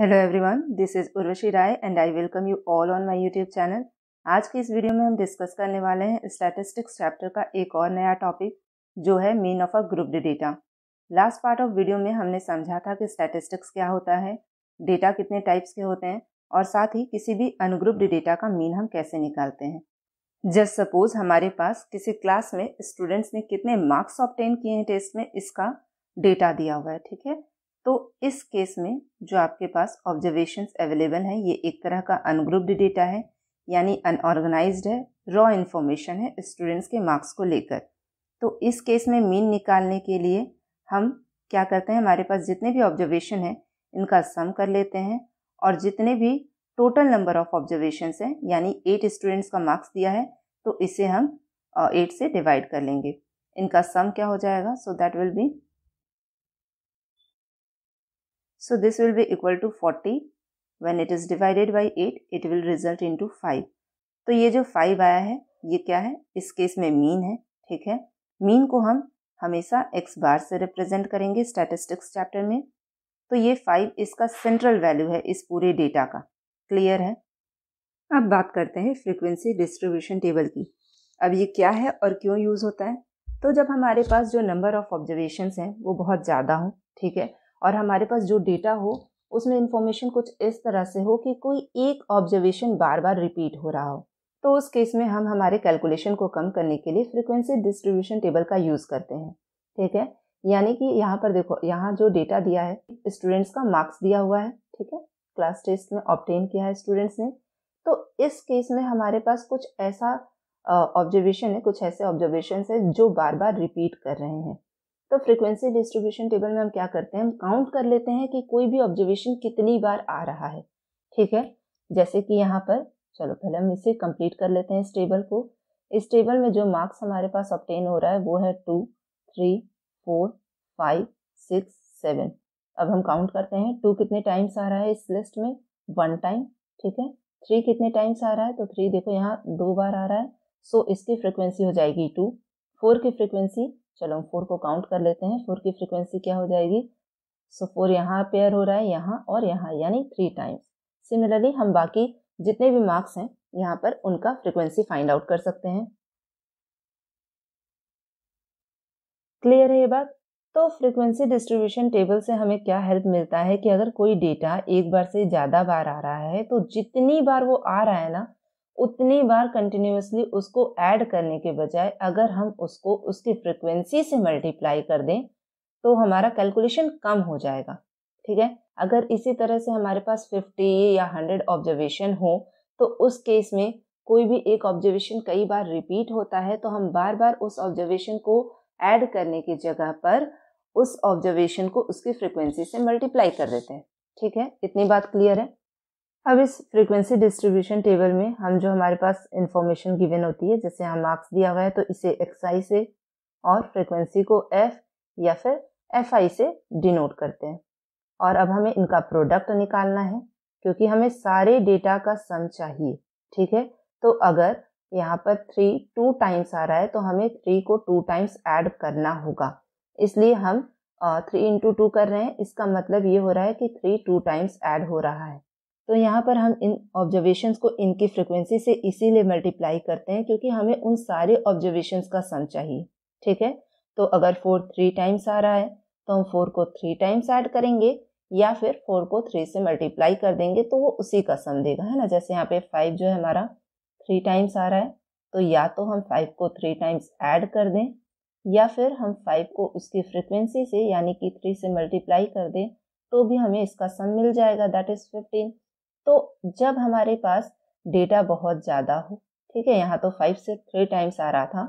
Hello everyone this is Urvashi Rai and I welcome you all on my YouTube channel आज की इस video में हम डिस्कस करने वाले हैं स्टैटिस्टिक्स चैप्टर का एक और नया टॉपिक जो है mean of a grouped data last part of video में हमने समझा था कि स्टैटिस्टिक्स क्या होता है डेटा कितने टाइप्स के होते हैं और साथ ही किसी भी अनग्रुप्ड डेटा का मीन हम कैसे निकालते हैं जस्ट सपोज हमारे पास किसी क्लास में स्टूडेंट्स ने कितने मार्क्स ऑप्टेन किए हैं टेस्ट में इसका डेटा दिया हुआ है ठीक है तो इस केस में जो आपके पास ऑब्जर्वेशन अवेलेबल हैं ये एक तरह का अनग्रुप्ड डेटा है यानी अनऑर्गेनाइज है रॉ इन्फॉर्मेशन है स्टूडेंट्स के मार्क्स को लेकर तो इस केस में मीन निकालने के लिए हम क्या करते हैं हमारे पास जितने भी ऑब्जर्वेशन हैं इनका सम कर लेते हैं और जितने भी टोटल नंबर ऑफ ऑब्जर्वेशन हैं यानी एट स्टूडेंट्स का मार्क्स दिया है तो इसे हम एट से डिवाइड कर लेंगे इनका सम क्या हो जाएगा so that will be So this will be equal to 40. When it is divided by 8, it will result into 5. तो ये जो 5 आया है ये क्या है इस केस में मीन है ठीक है मीन को हम हमेशा एक्स बार से रिप्रेजेंट करेंगे स्टैटिस्टिक्स चैप्टर में तो ये 5 इसका सेंट्रल वैल्यू है इस पूरे डेटा का क्लियर है अब बात करते हैं फ्रीक्वेंसी डिस्ट्रीब्यूशन टेबल की अब ये क्या है और क्यों यूज़ होता है तो जब हमारे पास जो नंबर ऑफ ऑब्जर्वेशंस हैं वो बहुत ज़्यादा हों ठीक है और हमारे पास जो डेटा हो उसमें इन्फॉर्मेशन कुछ इस तरह से हो कि कोई एक ऑब्जर्वेशन बार बार रिपीट हो रहा हो तो उस केस में हम हमारे कैलकुलेशन को कम करने के लिए फ्रिक्वेंसी डिस्ट्रीब्यूशन टेबल का यूज़ करते हैं ठीक है यानी कि यहाँ पर देखो यहाँ जो डेटा दिया है स्टूडेंट्स का मार्क्स दिया हुआ है ठीक है क्लास टेस्ट में ऑप्टेन किया है स्टूडेंट्स ने तो इस केस में हमारे पास कुछ ऐसा ऑब्जर्वेशन है कुछ ऐसे ऑब्जर्वेशन है जो बार बार रिपीट कर रहे हैं तो फ्रीक्वेंसी डिस्ट्रीब्यूशन टेबल में हम क्या करते हैं हम काउंट कर लेते हैं कि कोई भी ऑब्जर्वेशन कितनी बार आ रहा है ठीक है जैसे कि यहाँ पर चलो पहले हम इसे कंप्लीट कर लेते हैं इस टेबल को इस टेबल में जो मार्क्स हमारे पास ऑप्टेन हो रहा है वो है two three four five six seven अब हम काउंट करते हैं टू कितने टाइम्स आ रहा है इस लिस्ट में वन टाइम ठीक है थ्री कितने टाइम्स आ रहा है तो थ्री देखो यहाँ दो बार आ रहा है सो इसकी फ्रिक्वेंसी हो जाएगी टू फोर की फ्रिक्वेंसी चलो हम फोर को काउंट कर लेते हैं फोर की फ्रिक्वेंसी क्या हो जाएगी सो फोर यहाँ पेयर हो रहा है यहाँ और यहाँ यानी थ्री टाइम्स सिमिलरली हम बाकी जितने भी मार्क्स हैं यहाँ पर उनका फ्रिक्वेंसी फाइंड आउट कर सकते हैं क्लियर है ये बात तो फ्रिक्वेंसी डिस्ट्रीब्यूशन टेबल से हमें क्या हेल्प मिलता है कि अगर कोई डेटा एक बार से ज़्यादा बार आ रहा है तो जितनी बार वो आ रहा है ना उतनी बार कंटिन्यूसली उसको ऐड करने के बजाय अगर हम उसको उसकी फ्रिक्वेंसी से मल्टीप्लाई कर दें तो हमारा कैलकुलेशन कम हो जाएगा ठीक है अगर इसी तरह से हमारे पास 50 या 100 ऑब्जर्वेशन हो तो उस केस में कोई भी एक ऑब्जर्वेशन कई बार रिपीट होता है तो हम बार बार उस ऑब्जर्वेशन को ऐड करने की जगह पर उस ऑब्जर्वेशन को उसकी फ्रिक्वेंसी से मल्टीप्लाई कर देते हैं ठीक है इतनी बात क्लियर है अब इस फ्रीक्वेंसी डिस्ट्रीब्यूशन टेबल में हम जो हमारे पास इंफॉर्मेशन गिवन होती है जैसे हम मार्क्स दिया हुआ है तो इसे एक्स आई से और फ्रीक्वेंसी को एफ या फिर एफ आई से डिनोट करते हैं और अब हमें इनका प्रोडक्ट निकालना है क्योंकि हमें सारे डेटा का सम चाहिए ठीक है तो अगर यहाँ पर थ्री टू टाइम्स आ रहा है तो हमें थ्री को टू टाइम्स ऐड करना होगा इसलिए हम थ्री इंटू टू कर रहे हैं इसका मतलब ये हो रहा है कि थ्री टू टाइम्स ऐड हो रहा है तो यहाँ पर हम इन ऑब्जर्वेशंस को इनकी फ्रिक्वेंसी से इसीलिए मल्टीप्लाई करते हैं क्योंकि हमें उन सारे ऑब्जर्वेशंस का सम चाहिए ठीक है तो अगर फोर थ्री टाइम्स आ रहा है तो हम फोर को थ्री टाइम्स ऐड करेंगे या फिर फोर को थ्री से मल्टीप्लाई कर देंगे तो वो उसी का सम देगा है ना जैसे यहाँ पे फाइव जो है हमारा थ्री टाइम्स आ रहा है तो या तो हम फाइव को थ्री टाइम्स ऐड कर दें या फिर हम फाइव को उसकी फ्रिक्वेंसी से यानी कि थ्री से मल्टीप्लाई कर दें तो भी हमें इसका सम मिल जाएगा दैट इज़ फिफ्टीन तो जब हमारे पास डेटा बहुत ज़्यादा हो ठीक है यहाँ तो फाइव से थ्री टाइम्स आ रहा था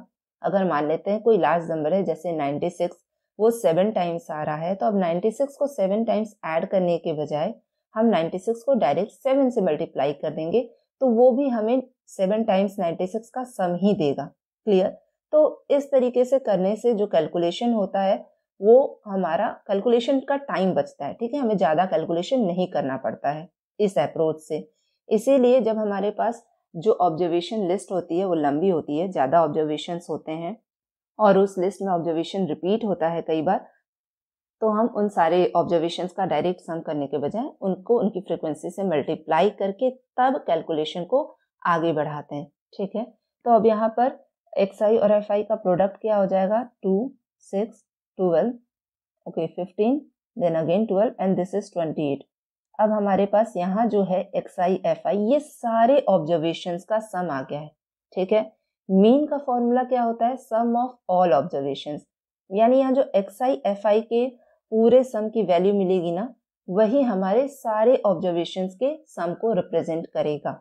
अगर मान लेते हैं कोई लार्ज नंबर है जैसे नाइन्टी सिक्स वो सेवन टाइम्स आ रहा है तो अब नाइन्टी सिक्स को सेवन टाइम्स ऐड करने के बजाय हम नाइन्टी सिक्स को डायरेक्ट सेवन से मल्टीप्लाई कर देंगे तो वो भी हमें सेवन टाइम्स नाइन्टी सिक्स का सम ही देगा क्लियर तो इस तरीके से करने से जो कैलकुलेशन होता है वो हमारा कैलकुलेशन का टाइम बचता है ठीक है हमें ज़्यादा कैलकुलेशन नहीं करना पड़ता है इस अप्रोच से इसीलिए जब हमारे पास जो ऑब्जर्वेशन लिस्ट होती है वो लंबी होती है ज़्यादा ऑब्जर्वेशंस होते हैं और उस लिस्ट में ऑब्जर्वेशन रिपीट होता है कई बार तो हम उन सारे ऑब्जर्वेशंस का डायरेक्ट सम करने के बजाय उनको उनकी फ्रिक्वेंसी से मल्टीप्लाई करके तब कैलकुलेशन को आगे बढ़ाते हैं ठीक है तो अब यहाँ पर एक्स आई और एफ आई का प्रोडक्ट क्या हो जाएगा two six twelve okay fifteen then again twelve and this is twenty eight अब हमारे पास यहाँ जो है एक्स आई एफ आई ये सारे ऑब्जर्वेशन का सम आ गया है ठीक है मीन का फॉर्मूला क्या होता है सम ऑफ ऑल ऑब्जर्वेशन यानी यहाँ जो एक्स आई एफ आई के पूरे सम की वैल्यू मिलेगी ना वही हमारे सारे ऑब्जर्वेशन के सम को रिप्रेजेंट करेगा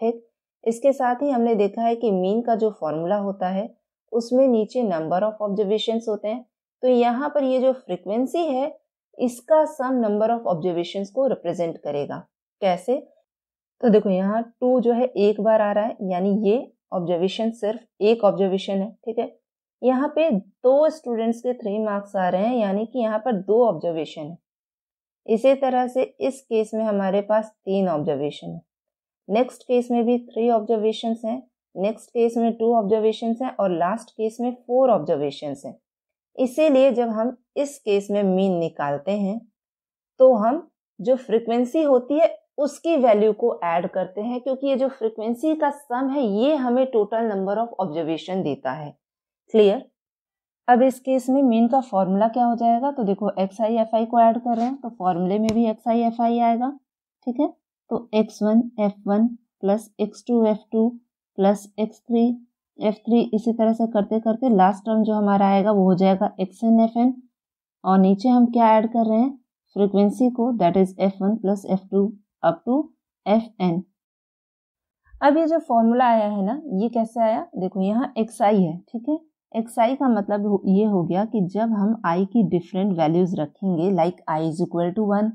ठीक इसके साथ ही हमने देखा है कि मीन का जो फॉर्मूला होता है उसमें नीचे नंबर ऑफ ऑब्जर्वेशन होते हैं तो यहाँ पर ये जो फ्रिक्वेंसी है इसका सम नंबर ऑफ ऑब्जर्वेशन को रिप्रेजेंट करेगा कैसे तो देखो यहाँ टू जो है एक बार आ रहा है यानी ये ऑब्जर्वेशन सिर्फ एक ऑब्जर्वेशन है ठीक है यहाँ पे दो स्टूडेंट्स के थ्री मार्क्स आ रहे हैं यानी कि यहाँ पर दो ऑब्जर्वेशन है इसी तरह से इस केस में हमारे पास तीन ऑब्जर्वेशन है नेक्स्ट केस में भी थ्री ऑब्जर्वेशन हैं नेक्स्ट केस में टू ऑब्जर्वेशन हैं और लास्ट केस में फोर ऑब्जर्वेशन हैं इसीलिए जब हम इस केस में मीन निकालते हैं तो हम जो फ्रिक्वेंसी होती है उसकी वैल्यू को ऐड करते हैं क्योंकि ये जो फ्रिक्वेंसी का सम है ये हमें टोटल नंबर ऑफ ऑब्जर्वेशन देता है क्लियर अब इस केस में मीन का फॉर्मूला क्या हो जाएगा तो देखो एक्स आई एफ आई को ऐड कर रहे हैं तो फॉर्मूले में भी एक्स आई एफ आई आएगा ठीक है तो x one f one plus x two f two plus x three f three इसी तरह से करते करते लास्ट टर्म जो हमारा आएगा वो हो जाएगा एक्स एन एफ एन और नीचे हम क्या ऐड कर रहे हैं फ्रीक्वेंसी को that is f one plus f two up to f n अब ये जो फॉर्मूला आया है ना ये कैसे आया देखो यहाँ एक्स आई है ठीक है एक्स आई का मतलब ये हो गया कि जब हम आई की डिफरेंट वैल्यूज रखेंगे like i is equal to one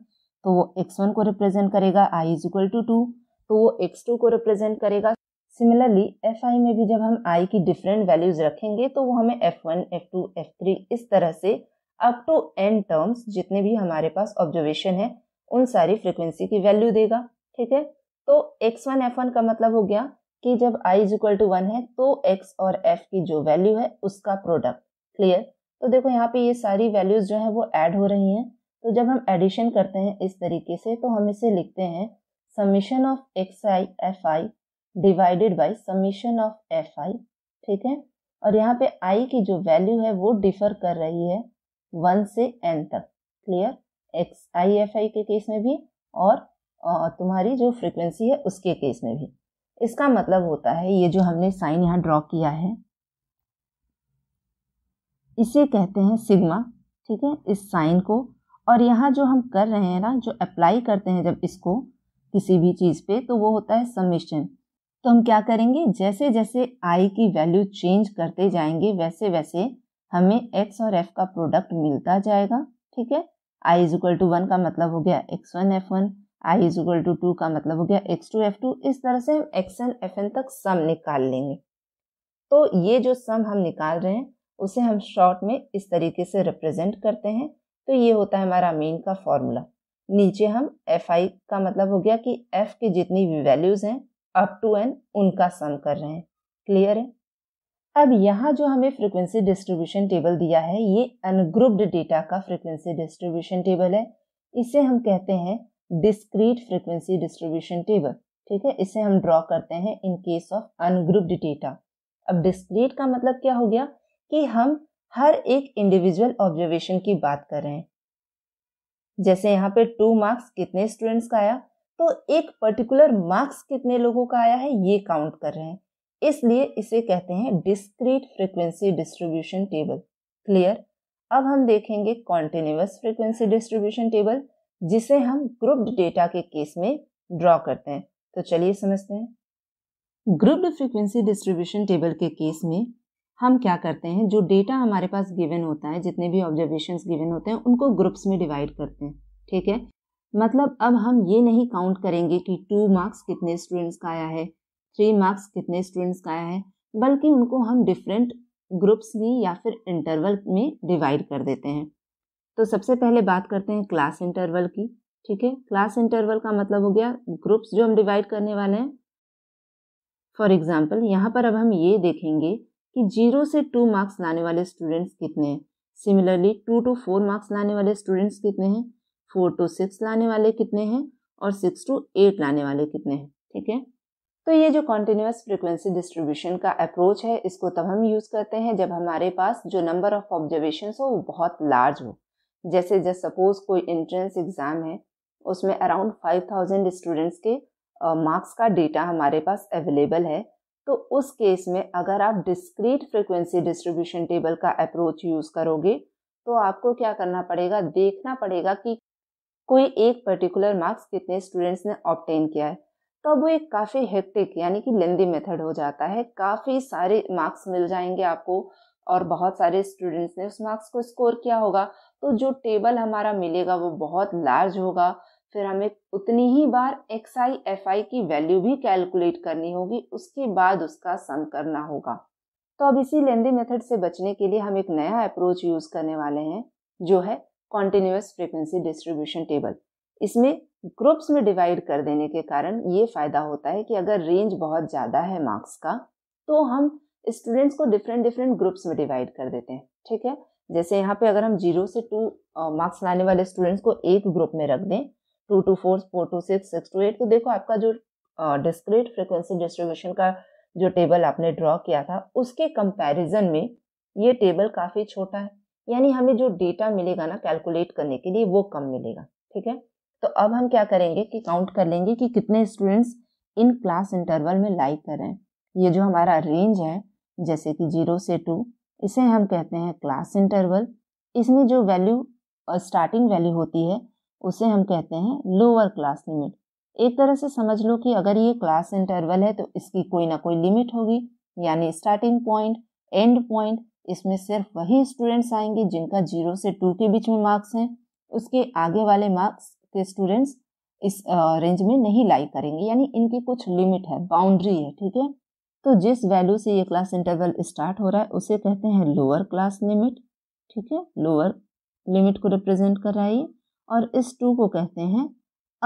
तो वो एक्स वन को रिप्रेजेंट करेगा i is equal to two तो वो एक्स टू को रिप्रेजेंट करेगा सिमिलरली एफ आई में भी जब हम आई की डिफरेंट वैल्यूज रखेंगे तो वो हमें f one f two f three इस तरह से अप टू एन टर्म्स जितने भी हमारे पास ऑब्जर्वेशन है उन सारी फ्रिक्वेंसी की वैल्यू देगा ठीक है तो एक्स वन एफ वन का मतलब हो गया कि जब i is equal to one है तो एक्स और एफ की जो वैल्यू है उसका प्रोडक्ट क्लियर तो देखो यहाँ पे ये सारी वैल्यूज जो है वो ऐड हो रही हैं तो जब हम एडिशन करते हैं इस तरीके से तो हम इसे लिखते हैं summation of x i f i divided by summation of f i ठीक है और यहाँ पे आई की जो वैल्यू है वो डिफर कर रही है वन से एन तक clear x i f i के केस में भी और तुम्हारी जो फ्रिक्वेंसी है उसके केस में भी इसका मतलब होता है ये जो हमने साइन यहाँ ड्रॉ किया है इसे कहते हैं सिग्मा ठीक है इस साइन को और यहाँ जो हम कर रहे हैं ना जो अप्लाई करते हैं जब इसको किसी भी चीज़ पे तो वो होता है समिशन तो हम क्या करेंगे जैसे जैसे आई की वैल्यू चेंज करते जाएंगे वैसे वैसे हमें एक्स और एफ का प्रोडक्ट मिलता जाएगा ठीक है i is equal to one का मतलब हो गया x one f one i is equal to two का मतलब हो गया एक्स टू एफ टू इस तरह से हम एक्स एन एफ एन तक सम निकाल लेंगे तो ये जो सम हम निकाल रहे हैं उसे हम शॉर्ट में इस तरीके से रिप्रेजेंट करते हैं तो ये होता है हमारा मेन का फॉर्मूला नीचे हम एफ आई का मतलब हो गया कि एफ के जितनी भी वैल्यूज़ हैं अप टू एन उनका सम कर रहे हैं क्लियर है अब यहाँ जो हमें फ्रीक्वेंसी डिस्ट्रीब्यूशन टेबल दिया है ये अनग्रुप्ड डेटा का फ्रीक्वेंसी डिस्ट्रीब्यूशन टेबल है इसे हम कहते हैं डिस्क्रीट फ्रीक्वेंसी डिस्ट्रीब्यूशन टेबल ठीक है इसे हम ड्रॉ करते हैं in case of ungrouped data अब डिस्क्रीट का मतलब क्या हो गया कि हम हर एक इंडिविजुअल ऑब्जर्वेशन की बात कर रहे हैं जैसे यहाँ पे टू मार्क्स कितने स्टूडेंट्स का आया तो एक पर्टिकुलर मार्क्स कितने लोगों का आया है ये काउंट कर रहे हैं इसलिए इसे कहते हैं discrete frequency distribution table clear अब हम देखेंगे कॉन्टिन्यूस फ्रीक्वेंसी डिस्ट्रीब्यूशन टेबल जिसे हम ग्रुप्ड डेटा के केस में ड्रॉ करते हैं तो चलिए समझते हैं ग्रुप्ड फ्रीक्वेंसी डिस्ट्रीब्यूशन टेबल के केस में हम क्या करते हैं जो डेटा हमारे पास गिवन होता है जितने भी ऑब्जर्वेशन गिवन होते हैं उनको ग्रुप्स में डिवाइड करते हैं ठीक है मतलब अब हम ये नहीं काउंट करेंगे कि टू मार्क्स कितने स्टूडेंट्स का आया है थ्री मार्क्स कितने स्टूडेंट्स का आया है बल्कि उनको हम डिफरेंट ग्रुप्स में या फिर इंटरवल में डिवाइड कर देते हैं तो सबसे पहले बात करते हैं क्लास इंटरवल की ठीक है क्लास इंटरवल का मतलब हो गया ग्रुप्स जो हम डिवाइड करने वाले हैं फॉर एग्जाम्पल यहाँ पर अब हम ये देखेंगे कि जीरो से टू मार्क्स लाने वाले स्टूडेंट्स कितने हैं similarly two to four marks लाने वाले स्टूडेंट्स कितने हैं फोर टू सिक्स लाने वाले कितने हैं और सिक्स टू एट लाने वाले कितने हैं ठीक है तो ये जो कॉन्टिन्यूस फ्रिक्वेंसी डिस्ट्रीब्यूशन का अप्रोच है इसको तब हम यूज़ करते हैं जब हमारे पास जो नंबर ऑफ ऑब्जर्वेशन हो वो बहुत लार्ज हो जैसे जब सपोज कोई एंट्रेंस एग्ज़ाम है उसमें अराउंड फाइव थाउजेंड स्टूडेंट्स के मार्क्स uh, का डेटा हमारे पास अवेलेबल है तो उस केस में अगर आप डिस्क्रीट फ्रिक्वेंसी डिस्ट्रीब्यूशन टेबल का अप्रोच यूज़ करोगे तो आपको क्या करना पड़ेगा देखना पड़ेगा कि कोई एक पर्टिकुलर मार्क्स कितने स्टूडेंट्स ने ऑप्टेन किया है तब तो वो एक काफ़ी हेक्टिक यानी कि लेंदी मेथड हो जाता है काफ़ी सारे मार्क्स मिल जाएंगे आपको और बहुत सारे स्टूडेंट्स ने उस मार्क्स को स्कोर किया होगा तो जो टेबल हमारा मिलेगा वो बहुत लार्ज होगा फिर हमें उतनी ही बार एक्स आई एफ आई की वैल्यू भी कैलकुलेट करनी होगी उसके बाद उसका सम करना होगा तो अब इसी लेंदी मेथड से बचने के लिए हम एक नया अप्रोच यूज़ करने वाले हैं जो है कॉन्टीन्यूस फ्रिक्वेंसी डिस्ट्रीब्यूशन टेबल इसमें ग्रुप्स में डिवाइड कर देने के कारण ये फ़ायदा होता है कि अगर रेंज बहुत ज़्यादा है मार्क्स का तो हम स्टूडेंट्स को डिफरेंट डिफरेंट ग्रुप्स में डिवाइड कर देते हैं ठीक है जैसे यहाँ पे अगर हम जीरो से टू मार्क्स लाने वाले स्टूडेंट्स को एक ग्रुप में रख दें two to four four to six six to eight तो देखो आपका जो डिस्क्रीट फ्रिक्वेंसी डिस्ट्रीब्यूशन का जो टेबल आपने ड्रॉ किया था उसके कंपेरिजन में ये टेबल काफ़ी छोटा है यानी हमें जो डेटा मिलेगा ना कैलकुलेट करने के लिए वो कम मिलेगा ठीक है तो अब हम क्या करेंगे कि काउंट कर लेंगे कि कितने स्टूडेंट्स इन क्लास इंटरवल में लाइक कर रहे हैं ये जो हमारा रेंज है जैसे कि जीरो से टू इसे हम कहते हैं क्लास इंटरवल इसमें जो वैल्यू और स्टार्टिंग वैल्यू होती है उसे हम कहते हैं लोअर क्लास लिमिट एक तरह से समझ लो कि अगर ये क्लास इंटरवल है तो इसकी कोई ना कोई लिमिट होगी यानी स्टार्टिंग पॉइंट एंड पॉइंट इसमें सिर्फ वही स्टूडेंट्स आएंगे जिनका जीरो से टू के बीच में मार्क्स हैं उसके आगे वाले मार्क्स के स्टूडेंट्स इस रेंज में नहीं लाई करेंगे यानी इनकी कुछ लिमिट है बाउंड्री है ठीक है तो जिस वैल्यू से ये क्लास इंटरवल स्टार्ट हो रहा है उसे कहते हैं लोअर क्लास लिमिट ठीक है लोअर लिमिट को रिप्रेजेंट कर रहा है ये और इस टू को कहते हैं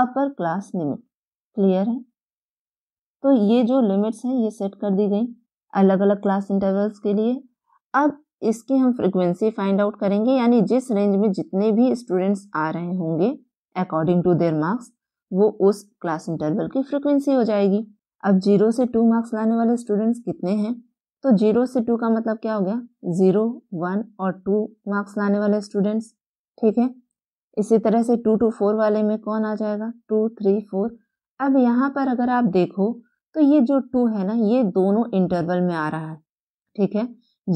अपर क्लास लिमिट क्लियर है तो ये जो लिमिट्स हैं ये सेट कर दी गई अलग अलग क्लास इंटरवल्स के लिए अब इसकी हम फ्रिक्वेंसी फाइंड आउट करेंगे यानी जिस रेंज में जितने भी स्टूडेंट्स आ रहे होंगे अकॉर्डिंग टू देयर मार्क्स वो उस क्लास इंटरवल की फ्रिक्वेंसी हो जाएगी अब जीरो से टू मार्क्स लाने वाले स्टूडेंट्स कितने हैं तो जीरो से टू का मतलब क्या हो गया जीरो वन और टू मार्क्स लाने वाले स्टूडेंट्स ठीक है इसी तरह से टू टू फोर वाले में कौन आ जाएगा टू थ्री फोर अब यहाँ पर अगर आप देखो तो ये जो टू है ना ये दोनों इंटरवल में आ रहा है ठीक है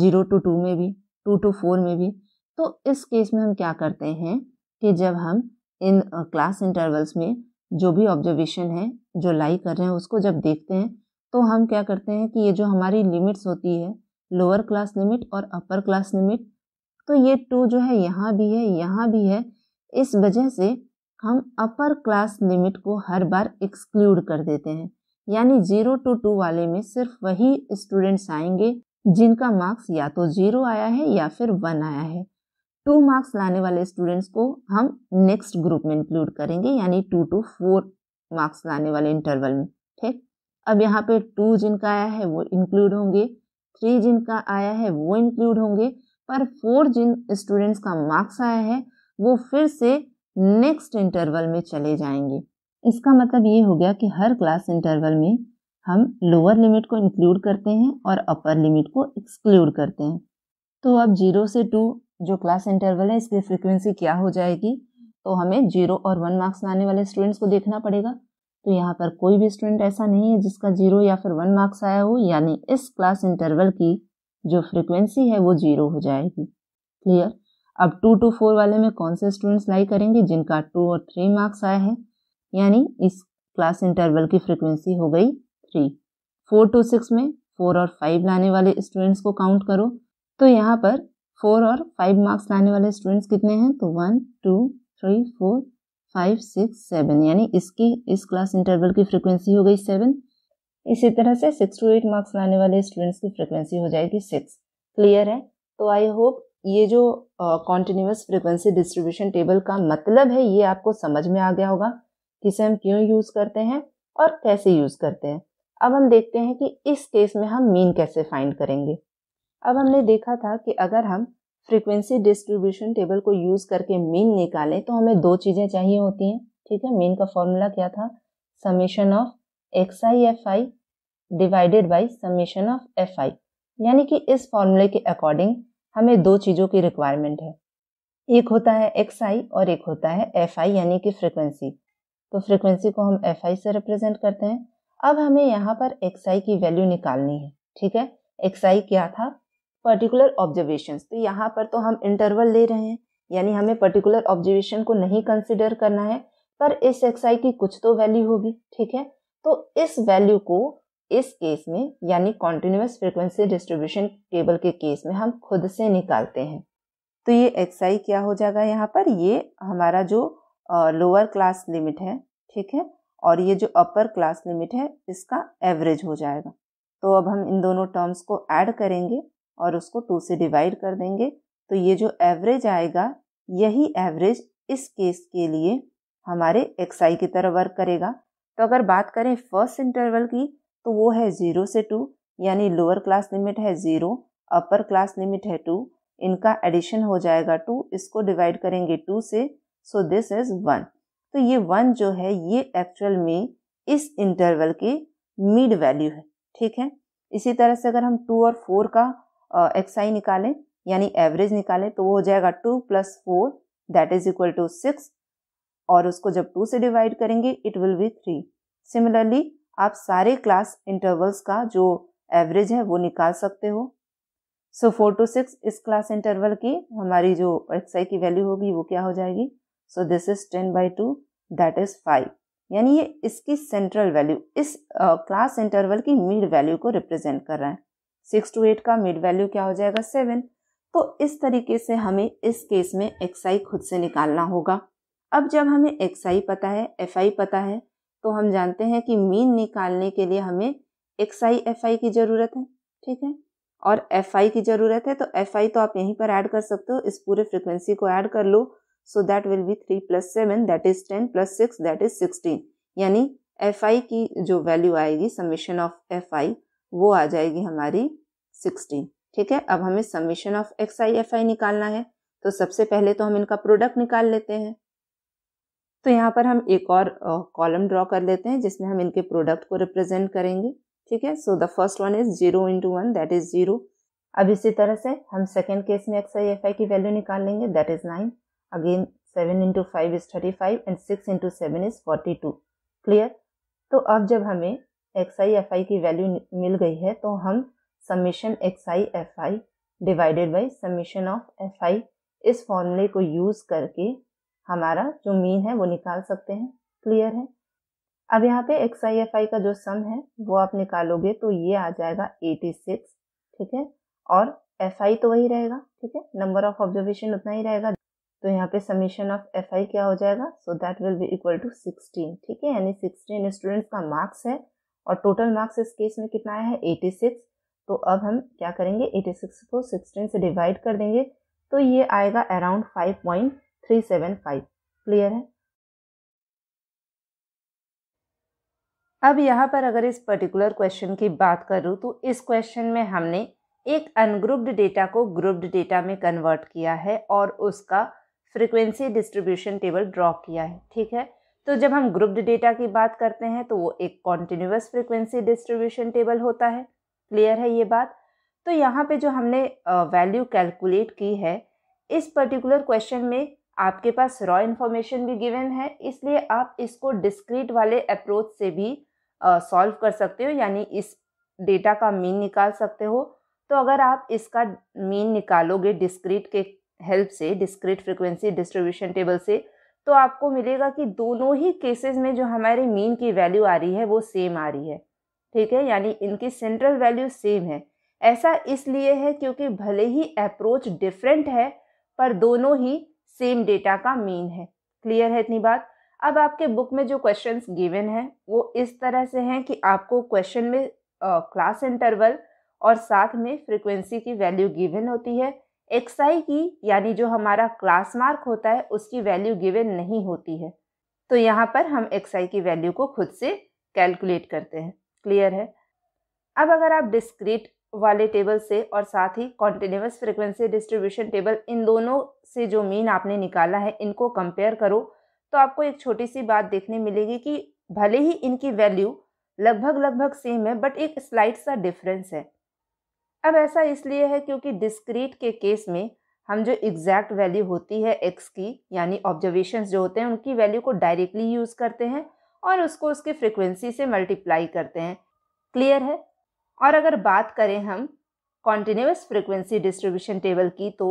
जीरो टू टू में भी टू टू फोर में भी तो इस केस में हम क्या करते हैं कि जब हम इन क्लास इंटरवल्स में जो भी ऑब्जर्वेशन है जो लाई कर रहे हैं उसको जब देखते हैं तो हम क्या करते हैं कि ये जो हमारी लिमिट्स होती है लोअर क्लास लिमिट और अपर क्लास लिमिट तो ये टू जो है यहाँ भी है यहाँ भी है इस वजह से हम अपर क्लास लिमिट को हर बार एक्सक्लूड कर देते हैं यानी जीरो टू टू वाले में सिर्फ वही स्टूडेंट्स आएंगे जिनका मार्क्स या तो जीरो आया है या फिर वन आया है टू मार्क्स लाने वाले स्टूडेंट्स को हम नेक्स्ट ग्रुप में इंक्लूड करेंगे यानी टू टू फोर मार्क्स लाने वाले इंटरवल में ठीक अब यहाँ पे टू जिनका आया है वो इंक्लूड होंगे थ्री जिनका आया है वो इंक्लूड होंगे पर फोर जिन स्टूडेंट्स का मार्क्स आया है वो फिर से नेक्स्ट इंटरवल में चले जाएंगे इसका मतलब ये हो गया कि हर क्लास इंटरवल में हम लोअर लिमिट को इंक्लूड करते हैं और अपर लिमिट को एक्सक्लूड करते हैं तो अब जीरो से टू जो क्लास इंटरवल है इसकी फ्रिक्वेंसी क्या हो जाएगी तो हमें जीरो और वन मार्क्स लाने वाले स्टूडेंट्स को देखना पड़ेगा तो यहाँ पर कोई भी स्टूडेंट ऐसा नहीं है जिसका जीरो या फिर वन मार्क्स आया हो यानी इस क्लास इंटरवल की जो फ्रिक्वेंसी है वो जीरो हो जाएगी क्लियर अब टू टू फोर वाले में कौन से स्टूडेंट्स लाई करेंगे जिनका टू और थ्री मार्क्स आया है यानी इस क्लास इंटरवल की फ्रिक्वेंसी हो गई थ्री फोर टू सिक्स में फोर और फाइव लाने वाले स्टूडेंट्स को काउंट करो तो यहाँ पर फोर और फाइव मार्क्स लाने वाले स्टूडेंट्स कितने हैं तो one two three four five six seven यानी इसकी इस क्लास इंटरवल की फ्रिक्वेंसी हो गई सेवन इसी तरह से सिक्स टू एट मार्क्स लाने वाले स्टूडेंट्स की फ्रिक्वेंसी हो जाएगी सिक्स क्लियर है तो आई होप ये जो कॉन्टिन्यूस फ्रिक्वेंसी डिस्ट्रीब्यूशन टेबल का मतलब है ये आपको समझ में आ गया होगा किसे हम क्यों यूज़ करते हैं और कैसे यूज़ करते हैं अब हम देखते हैं कि इस केस में हम मीन कैसे फाइंड करेंगे अब हमने देखा था कि अगर हम फ्रीक्वेंसी डिस्ट्रीब्यूशन टेबल को यूज करके मीन निकालें तो हमें दो चीजें चाहिए होती हैं ठीक है मीन का फॉर्मूला क्या था summation of x i f i divided by summation of f i यानी कि इस फॉर्मूले के अकॉर्डिंग हमें दो चीज़ों की रिक्वायरमेंट है एक होता है एक्स आई और एक होता है एफ आई यानी कि फ्रिक्वेंसी तो फ्रिक्वेंसी को हम एफ आई से रिप्रेजेंट करते हैं अब हमें यहाँ पर एक्स आई की वैल्यू निकालनी है ठीक है एक्स आई क्या था पर्टिकुलर ऑब्जर्वेशंस तो यहाँ पर तो हम इंटरवल ले रहे हैं यानी हमें पर्टिकुलर ऑब्जर्वेशन को नहीं कंसिडर करना है पर इस एक्स आई की कुछ तो वैल्यू होगी ठीक है तो इस वैल्यू को इस केस में यानी कॉन्टिन्यूस फ्रिक्वेंसी डिस्ट्रीब्यूशन टेबल के केस में हम खुद से निकालते हैं तो ये एक्स आई क्या हो जाएगा यहाँ पर ये हमारा जो लोअर क्लास लिमिट है ठीक है और ये जो अपर क्लास लिमिट है इसका एवरेज हो जाएगा तो अब हम इन दोनों टर्म्स को ऐड करेंगे और उसको टू से डिवाइड कर देंगे तो ये जो एवरेज आएगा यही एवरेज इस केस के लिए हमारे एक्स आई की तरह वर्क करेगा तो अगर बात करें फर्स्ट इंटरवल की तो वो है ज़ीरो से टू यानी लोअर क्लास लिमिट है ज़ीरो अपर क्लास लिमिट है टू इनका एडिशन हो जाएगा टू इसको डिवाइड करेंगे टू से सो दिस इज़ वन तो ये वन जो है ये एक्चुअल में इस इंटरवल की मिड वैल्यू है ठीक है इसी तरह से अगर हम टू और फोर का एक्स आई निकालें यानी एवरेज निकालें तो वो हो जाएगा two plus four that is equal to six और उसको जब टू से डिवाइड करेंगे it will be three similarly आप सारे क्लास इंटरवल्स का जो एवरेज है वो निकाल सकते हो सो फोर टू सिक्स इस क्लास इंटरवल की हमारी जो एक्स आई की वैल्यू होगी वो क्या हो जाएगी so this is ten by two that is five यानी ये इसकी सेंट्रल वैल्यू इस क्लास uh, इंटरवल की मिड वैल्यू को रिप्रेजेंट कर रहा है सिक्स टू एट का मिड वैल्यू क्या हो जाएगा सेवन तो इस तरीके से हमें इस केस में एक्स आई खुद से निकालना होगा अब जब हमें एक्स आई पता है एफ आई पता है तो हम जानते हैं कि मीन निकालने के लिए हमें एक्स आई एफ आई की ज़रूरत है ठीक है और एफ आई की ज़रूरत है तो एफ आई तो आप यहीं पर ऐड कर सकते हो इस पूरे फ्रिक्वेंसी को ऐड कर लो so that will be three plus seven that is ten plus six that is sixteen यानी एफ आई की जो वैल्यू आएगी समिशन ऑफ एफ आई वो आ जाएगी हमारी सिक्सटीन ठीक है अब हमें summation of x i f i निकालना है तो सबसे पहले तो हम इनका प्रोडक्ट निकाल लेते हैं तो यहाँ पर हम एक और कॉलम ड्रॉ कर लेते हैं जिसमें हम इनके प्रोडक्ट को रिप्रेजेंट करेंगे ठीक है so the first one is zero into one that is zero अब इसी तरह से हम सेकेंड केस में एक्स आई एफ आई की वैल्यू निकाल लेंगे that is nine again seven into five is thirty five and six into seven is forty two clear तो अब जब हमें एक्स आई एफ आई की वैल्यू मिल गई है तो हम summation x i f i divided by summation of f i इस फॉर्मूले को यूज़ करके हमारा जो मीन है वो निकाल सकते हैं क्लियर है अब यहाँ पे एक्स आई एफ आई का जो सम है वो आप निकालोगे तो ये आ जाएगा एटी सिक्स ठीक है और एफ आई तो वही रहेगा ठीक है नंबर ऑफ ऑब्जर्वेशन उतना ही रहेगा तो यहाँ पे समीशन ऑफ एफ आई क्या हो जाएगा so that will be equal to sixteen ठीक है यानी सिक्सटीन स्टूडेंट्स का मार्क्स है और टोटल मार्क्स इस केस में कितना है एटी सिक्स तो अब हम क्या करेंगे 86 को 16 से डिवाइड कर देंगे तो ये आएगा अराउंड 5.375 क्लियर है अब यहाँ पर अगर इस पर्टिकुलर क्वेश्चन की बात करूँ तो इस क्वेश्चन में हमने एक अनग्रुप्ड डेटा को ग्रुप्ड डेटा में कन्वर्ट किया है और उसका फ्रीक्वेंसी डिस्ट्रीब्यूशन टेबल ड्रॉ किया है ठीक है तो जब हम ग्रुप्ड डेटा की बात करते हैं तो वो एक कॉन्टिन्यूस फ्रिक्वेंसी डिस्ट्रीब्यूशन टेबल होता है क्लियर है ये बात तो यहाँ पे जो हमने वैल्यू कैलकुलेट की है इस पर्टिकुलर क्वेश्चन में आपके पास रॉ इन्फॉर्मेशन भी गिवन है इसलिए आप इसको डिस्क्रीट वाले अप्रोच से भी सॉल्व कर सकते हो यानी इस डेटा का मीन निकाल सकते हो तो अगर आप इसका मीन निकालोगे डिस्क्रीट के हेल्प से डिस्क्रीट फ्रिक्वेंसी डिस्ट्रीब्यूशन टेबल से तो आपको मिलेगा कि दोनों ही केसेस में जो हमारे मीन की वैल्यू आ रही है वो सेम आ रही है ठीक है यानी इनकी सेंट्रल वैल्यू सेम है ऐसा इसलिए है क्योंकि भले ही अप्रोच डिफरेंट है पर दोनों ही सेम डेटा का मीन है क्लियर है इतनी बात अब आपके बुक में जो क्वेश्चंस गिवन हैं वो इस तरह से हैं कि आपको क्वेश्चन में क्लास इंटरवल और साथ में फ्रिक्वेंसी की वैल्यू गिवन होती है आई की यानी जो हमारा क्लास मार्क होता है उसकी वैल्यू गिवन नहीं होती है तो यहाँ पर हम आई की वैल्यू को खुद से कैलकुलेट करते हैं क्लियर है अब अगर आप डिस्क्रीट वाले टेबल से और साथ ही कॉन्टीन्यूस फ्रिक्वेंसी डिस्ट्रीब्यूशन टेबल इन दोनों से जो मीन आपने निकाला है इनको कंपेयर करो तो आपको एक छोटी सी बात देखने मिलेगी कि भले ही इनकी वैल्यू लगभग लगभग सेम है बट एक स्लाइट सा डिफरेंस है अब ऐसा इसलिए है क्योंकि डिस्क्रीट के केस में हम जो एग्जैक्ट वैल्यू होती है एक्स की यानी ऑब्जर्वेशंस जो होते हैं उनकी वैल्यू को डायरेक्टली यूज़ करते हैं और उसको उसके फ्रिक्वेंसी से मल्टीप्लाई करते हैं क्लियर है और अगर बात करें हम कॉन्टीन्यूस फ्रिक्वेंसी डिस्ट्रीब्यूशन टेबल की तो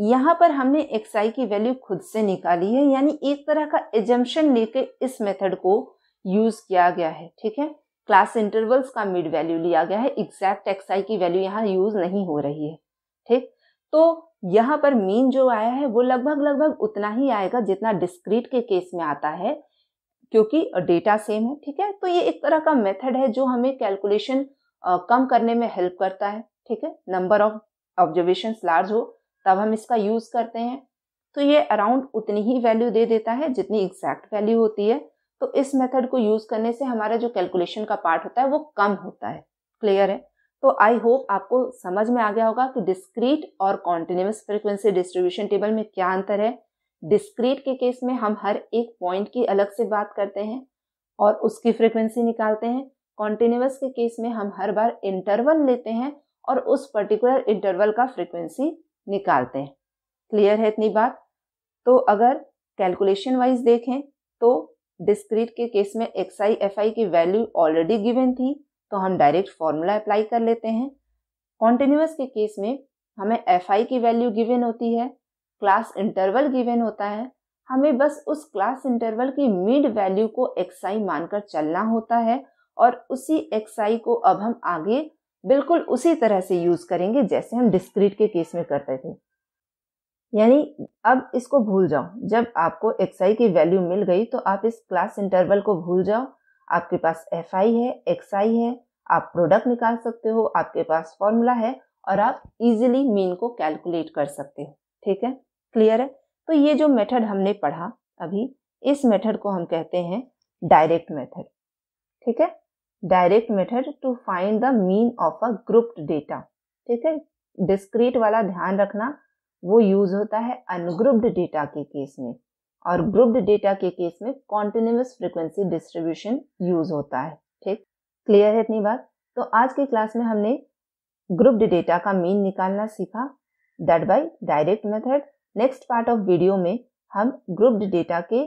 यहाँ पर हमने एक्स आई की वैल्यू खुद से निकाली है यानी एक तरह का एजम्पन लेके इस मेथड को यूज़ किया गया है ठीक है क्लास इंटरवल्स का मिड वैल्यू लिया गया है एग्जैक्ट एक्स आई की वैल्यू यहाँ यूज़ नहीं हो रही है ठीक तो यहाँ पर मीन जो आया है वो लगभग लगभग उतना ही आएगा जितना डिस्क्रीट के केस में आता है क्योंकि डेटा सेम है ठीक है तो ये एक तरह का मेथड है जो हमें कैलकुलेशन कम करने में हेल्प करता है ठीक है नंबर ऑफ ऑब्जर्वेशन लार्ज हो तब हम इसका यूज़ करते हैं तो ये अराउंड उतनी ही वैल्यू दे देता है जितनी एग्जैक्ट वैल्यू होती है तो इस मेथड को यूज़ करने से हमारा जो कैलकुलेशन का पार्ट होता है वो कम होता है क्लियर है तो आई होप आपको समझ में आ गया होगा कि डिस्क्रीट और कॉन्टिन्यूस फ्रिक्वेंसी डिस्ट्रीब्यूशन टेबल में क्या अंतर है डिस्क्रीट के केस में हम हर एक पॉइंट की अलग से बात करते हैं और उसकी फ्रिक्वेंसी निकालते हैं कॉन्टिन्यूस के केस में हम हर बार इंटरवल लेते हैं और उस पर्टिकुलर इंटरवल का फ्रिक्वेंसी निकालते हैं क्लियर है इतनी बात तो अगर कैलकुलेशन वाइज देखें तो डिस्क्रीट के केस में एक्स आई एफ आई की वैल्यू ऑलरेडी गिवन थी तो हम डायरेक्ट फॉर्मूला अप्लाई कर लेते हैं कॉन्टिन्यूस के केस में हमें एफ आई की वैल्यू गिवन होती है क्लास इंटरवल गिवेन होता है हमें बस उस क्लास इंटरवल की मिड वैल्यू को एक्स आई मानकर चलना होता है और उसी आई को अब हम आगे बिल्कुल उसी तरह से यूज करेंगे जैसे हम डिस्क्रीट के केस में करते थे यानी अब इसको भूल जाओ जब आपको एक्स आई की वैल्यू मिल गई तो आप इस क्लास इंटरवल को भूल जाओ आपके पास एफ आई है एक्स आई है आप प्रोडक्ट निकाल सकते हो आपके पास फॉर्मूला है और आप इजीली मीन को कैलकुलेट कर सकते हो ठीक है क्लियर है तो ये जो मेथड हमने पढ़ा अभी इस मेथड को हम कहते हैं डायरेक्ट मेथड ठीक है direct method to find the mean of a grouped data ठीक है डिस्क्रीट वाला ध्यान रखना वो यूज होता है अनग्रुप्ड डेटा के केस में और ग्रुप्ड डेटा के केस में कॉन्टिन्यूस फ्रिक्वेंसी डिस्ट्रीब्यूशन यूज होता है ठीक क्लियर है इतनी बात तो आज के क्लास में हमने ग्रुप्ड डेटा का मीन निकालना सीखा that by direct method next part of video में हम ग्रुप्ड डेटा के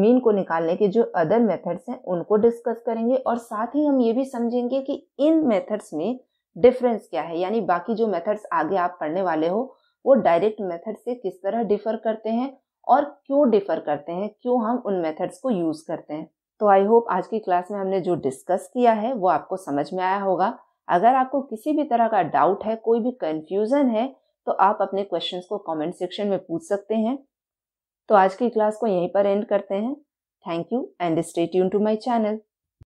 मीन को निकालने के जो अदर मेथड्स हैं उनको डिस्कस करेंगे और साथ ही हम ये भी समझेंगे कि इन मेथड्स में डिफरेंस क्या है यानी बाकी जो मेथड्स आगे आप पढ़ने वाले हो वो डायरेक्ट मेथड से किस तरह डिफर करते हैं और क्यों डिफर करते हैं क्यों हम उन मेथड्स को यूज़ करते हैं तो आई होप आज की क्लास में हमने जो डिस्कस किया है वो आपको समझ में आया होगा अगर आपको किसी भी तरह का डाउट है कोई भी कन्फ्यूज़न है तो आप अपने क्वेश्चंस को कमेंट सेक्शन में पूछ सकते हैं तो आज की क्लास को यहीं पर एंड करते हैं thank you and stay tune to my channel